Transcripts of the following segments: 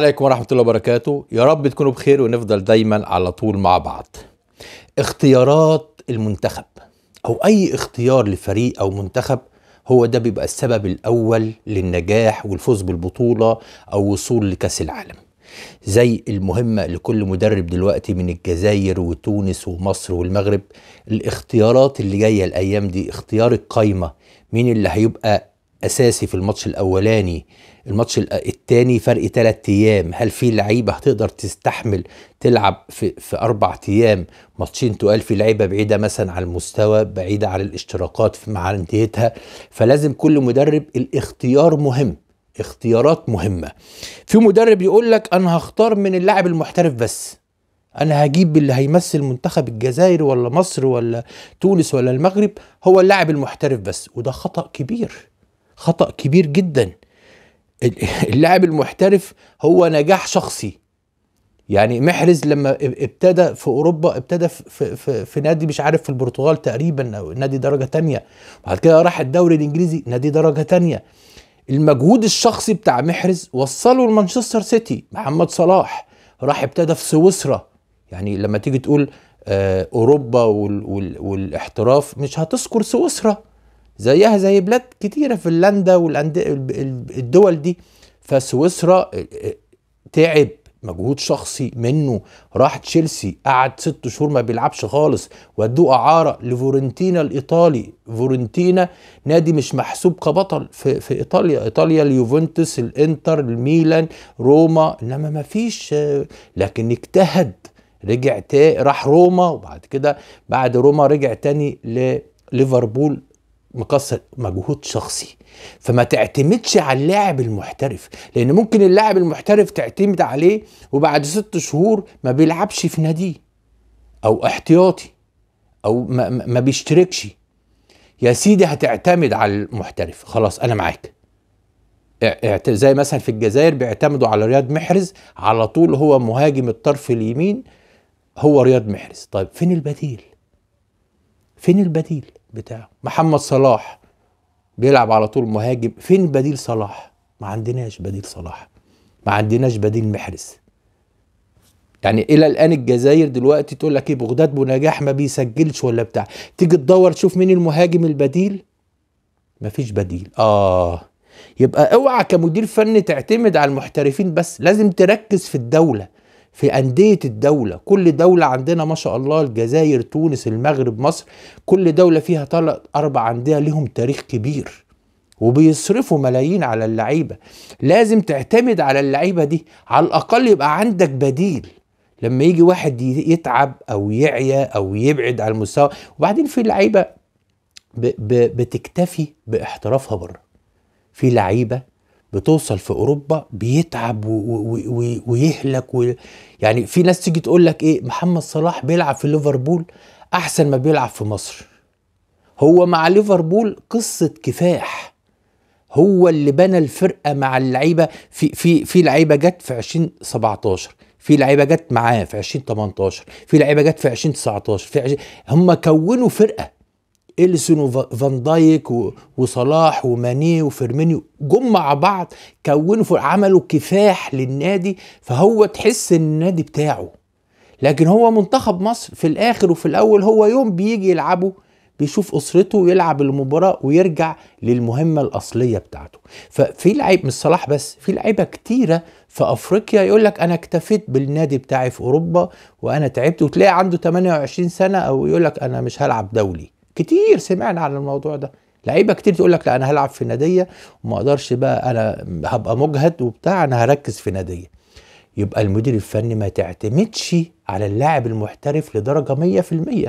عليكم ورحمة الله وبركاته يا رب تكونوا بخير ونفضل دايما على طول مع بعض اختيارات المنتخب أو أي اختيار لفريق أو منتخب هو ده بيبقى السبب الأول للنجاح والفوز بالبطولة أو وصول لكأس العالم زي المهمة لكل مدرب دلوقتي من الجزائر وتونس ومصر والمغرب الاختيارات اللي جاية الأيام دي اختيار القايمة مين اللي هيبقى اساسي في الماتش الاولاني الماتش الثاني فرق ثلاث ايام هل في لعيبه هتقدر تستحمل تلعب في في اربع ايام ماتشين تقال في لعيبه بعيده مثلا على المستوى بعيده عن الاشتراكات مع انتهتها فلازم كل مدرب الاختيار مهم اختيارات مهمه في مدرب يقول لك انا هختار من اللاعب المحترف بس انا هجيب اللي هيمثل منتخب الجزائر ولا مصر ولا تونس ولا المغرب هو اللاعب المحترف بس وده خطا كبير خطأ كبير جدا اللاعب المحترف هو نجاح شخصي يعني محرز لما ابتدى في اوروبا ابتدى في, في, في نادي مش عارف في البرتغال تقريبا او نادي درجه تانية بعد كده راح الدوري الانجليزي نادي درجه تانية المجهود الشخصي بتاع محرز وصله لمانشستر سيتي محمد صلاح راح ابتدى في سويسرا يعني لما تيجي تقول آه، اوروبا والاحتراف مش هتذكر سويسرا زيها زي بلاد كتيرة فنلندا والدول دي فسويسرا آه، آه، تعب مجهود شخصي منه راح تشيلسي قعد ست شهور ما بيلعبش خالص ودوه اعاره لفورنتينا الايطالي فورنتينا نادي مش محسوب كبطل في, في ايطاليا ايطاليا اليوفنتوس الانتر الميلان روما انما ما فيش آه، لكن اجتهد رجع راح روما وبعد كده بعد روما رجع تاني لليفربول مكسر مجهود شخصي فما تعتمدش على اللاعب المحترف لان ممكن اللاعب المحترف تعتمد عليه وبعد ست شهور ما بيلعبش في ناديه او احتياطي او ما, ما بيشتركش يا سيدي هتعتمد على المحترف خلاص انا معاك زي مثلا في الجزائر بيعتمدوا على رياض محرز على طول هو مهاجم الطرف اليمين هو رياض محرز طيب فين البديل فين البديل بتاعه محمد صلاح بيلعب على طول مهاجم فين بديل صلاح ما عندناش بديل صلاح ما عندناش بديل محرز يعني الى الان الجزائر دلوقتي تقول لك ايه بغداد بنجاح ما بيسجلش ولا بتاع تيجي تدور تشوف مين المهاجم البديل ما فيش بديل اه يبقى اوعى كمدير فني تعتمد على المحترفين بس لازم تركز في الدوله في أندية الدولة كل دولة عندنا ما شاء الله الجزائر تونس المغرب مصر كل دولة فيها ثلاث أربع أندية لهم تاريخ كبير وبيصرفوا ملايين على اللعيبة لازم تعتمد على اللعيبة دي على الأقل يبقى عندك بديل لما يجي واحد يتعب أو يعيا أو يبعد عن المستوى وبعدين في لعيبة بتكتفي باحترافها بره في لعيبة بتوصل في اوروبا بيتعب ويهلك و... يعني في ناس تيجي تقول لك ايه محمد صلاح بيلعب في ليفربول احسن ما بيلعب في مصر هو مع ليفربول قصه كفاح هو اللي بنى الفرقه مع اللعيبه في في في لعيبه جت في 2017 في لعيبه جت معاه في 2018 في لعيبه جت في 2019 في 20... هم كونوا فرقه إلسون وفان دايك وصلاح وماني وفيرمينيو جم مع بعض كونوا عملوا كفاح للنادي فهو تحس ان النادي بتاعه لكن هو منتخب مصر في الاخر وفي الاول هو يوم بيجي يلعبه بيشوف اسرته ويلعب المباراه ويرجع للمهمه الاصليه بتاعته ففي لعيب مش صلاح بس في لعيبه كتيره في افريقيا يقول لك انا اكتفيت بالنادي بتاعي في اوروبا وانا تعبت وتلاقي عنده 28 سنه او يقول لك انا مش هلعب دولي كتير سمعنا عن الموضوع ده لعيبه كتير تقول لك لا انا هلعب في ناديه وما اقدرش بقى انا هبقى مجهد وبتاع انا هركز في ناديه يبقى المدير الفني ما تعتمدش على اللاعب المحترف لدرجه 100%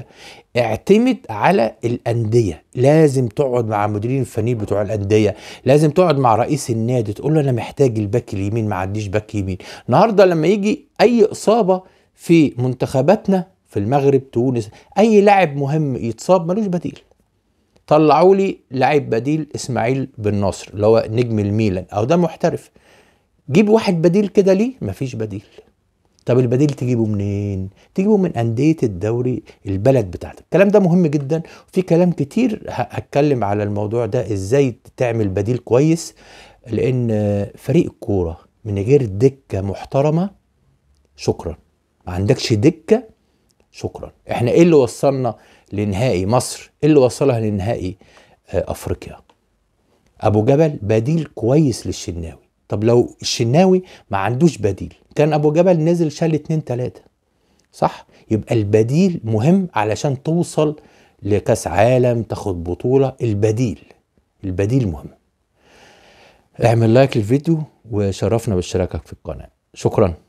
اعتمد على الانديه لازم تقعد مع المديرين الفنيين بتوع الانديه لازم تقعد مع رئيس النادي تقول له انا محتاج الباك اليمين ما عنديش باك يمين النهارده لما يجي اي اصابه في منتخباتنا في المغرب تونس اي لاعب مهم يتصاب ملوش بديل طلعوا لي لاعب بديل اسماعيل بن نصر اللي هو نجم الميلان او ده محترف جيب واحد بديل كده ليه مفيش بديل طب البديل تجيبه منين تجيبه من انديه الدوري البلد بتاعتك الكلام ده مهم جدا في كلام كتير هتكلم على الموضوع ده ازاي تعمل بديل كويس لان فريق الكوره من غير دكه محترمه شكرا ما عندكش دكه شكرا احنا ايه اللي وصلنا لنهائي مصر ايه اللي وصلها لنهائي آه، افريقيا ابو جبل بديل كويس للشناوي طب لو الشناوي ما عندوش بديل كان ابو جبل نزل شال اتنين تلاته صح يبقى البديل مهم علشان توصل لكاس عالم تاخد بطوله البديل البديل مهم اعمل لايك للفيديو وشرفنا باشتراكك في القناه شكرا